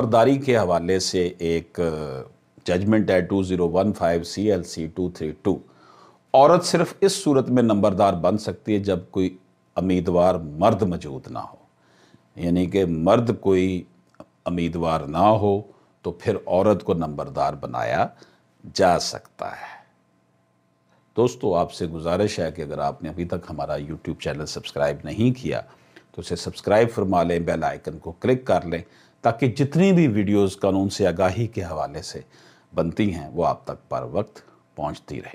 खबरदारी के हवाले से एक जजमेंट है two zero one five C L C two three two औरत सिर्फ इस सूरत में नंबरदार बन सकती है जब कोई उम्मीदवार मर्द मौजूद ना हो यानी कि मर्द कोई उम्मीदवार ना हो तो फिर औरत को नंबरदार बनाया जा सकता है दोस्तों आपसे गुजारिश है कि अगर आपने अभी तक हमारा यूट्यूब चैनल सब्सक्राइब नहीं किया तो उसे सब्सक्राइब फरमा लें बेल आइकन को क्लिक कर लें ताकि जितनी भी वीडियोस कानून से आगाही के हवाले से बनती हैं वो आप तक पर वक्त पहुंचती रहे